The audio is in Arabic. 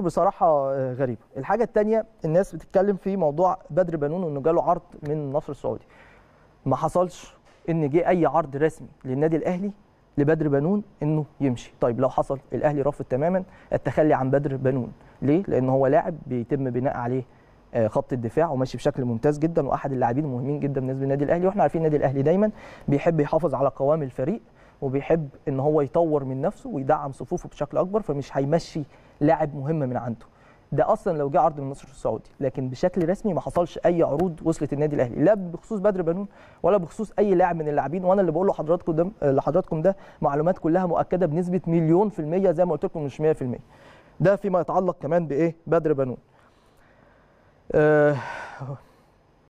بصراحه آه، غريبه الحاجه الثانيه الناس بتتكلم في موضوع بدر بنون انه جاله عرض من النصر السعودي ما حصلش ان جه اي عرض رسمي للنادي الاهلي لبدر بنون انه يمشي طيب لو حصل الاهلي رفض تماما التخلي عن بدر بنون ليه لان هو لاعب بيتم بناء عليه آه، خط الدفاع وماشي بشكل ممتاز جدا واحد اللاعبين المهمين جدا بالنسبه للنادي الاهلي واحنا عارفين النادي الاهلي دايما بيحب يحافظ على قوام الفريق وبيحب ان هو يطور من نفسه ويدعم صفوفه بشكل اكبر فمش هيمشي لاعب مهم من عنده ده اصلا لو جه عرض من النصر السعودي لكن بشكل رسمي ما حصلش اي عروض وصلت النادي الاهلي لا بخصوص بدر بنون ولا بخصوص اي لاعب من اللاعبين وانا اللي بقول لحضراتكم ده آه، لحضراتكم ده معلومات كلها مؤكده بنسبه مليون في الميه زي ما قلت لكم مش 100% ده فيما يتعلق كمان بايه بدر بنون آه